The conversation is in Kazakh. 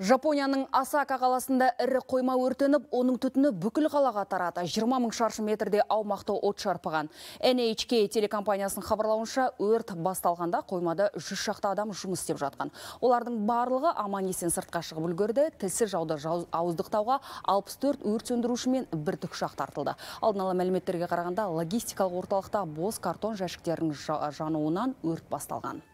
Жапонияның Асака қаласында ірі қойма өртеніп, оның түтіні бүкіл қалаға тарады. 20 мың шаршы метрде аумақты от шарпыған. NHK телекомпаниясының хабарлауынша өрт басталғанда қоймада жүз шақты адам жұмыс істеп жатқан. Олардың барлығы аман есен сыртқа шығып үлгерді, тілсіз жауды ауыздықтауға 64 өрт сөндірушімен бір шақ тартылды. Алдын ала мәліметтерге қарағанда логистикалық орталықта бос картон жәшіктерінің жануынан өрт басталған.